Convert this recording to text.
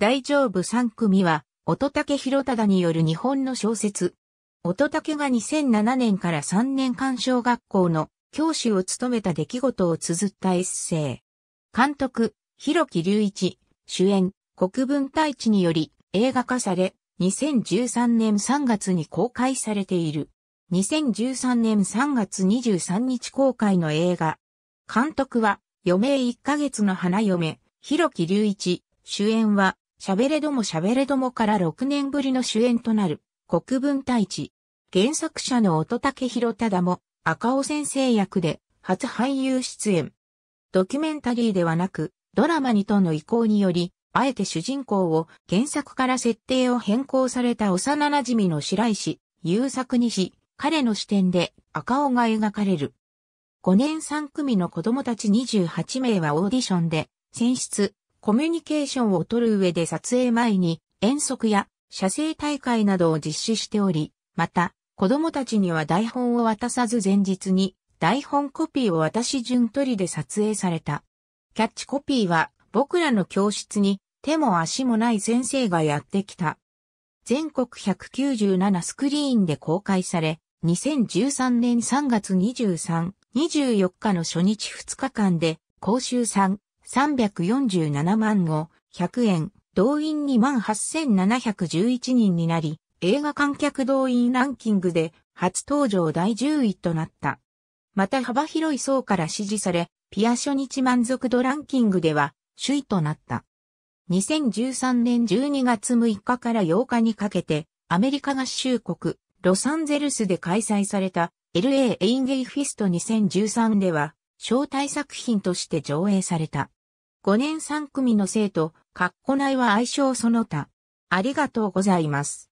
大丈夫3組は、乙武博忠による日本の小説。乙武が2007年から3年間小学校の教師を務めた出来事を綴ったエッセイ。監督、広木隆一、主演、国分太一により映画化され、2013年3月に公開されている。2013年3月23日公開の映画。監督は、余命1ヶ月の花嫁、広木隆一、主演は、喋れども喋れどもから6年ぶりの主演となる、国分太一。原作者の乙武博忠も、赤尾先生役で、初俳優出演。ドキュメンタリーではなく、ドラマにとの意向により、あえて主人公を原作から設定を変更された幼馴染の白石、優作にし、彼の視点で赤尾が描かれる。5年3組の子供たち28名はオーディションで選出、コミュニケーションを取る上で撮影前に遠足や写生大会などを実施しており、また、子供たちには台本を渡さず前日に台本コピーを渡し順取りで撮影された。キャッチコピーは僕らの教室に手も足もない先生がやってきた。全国197スクリーンで公開され、2013年3月23、24日の初日2日間で、講習3、347万5、100円、動員2万8711人になり、映画観客動員ランキングで初登場第10位となった。また幅広い層から支持され、ピア初日満足度ランキングでは首位となった。2013年12月6日から8日にかけて、アメリカ合衆国、ロサンゼルスで開催された LA エインゲイフィスト2013では、招待作品として上映された。5年3組の生徒、括弧内は愛称その他。ありがとうございます。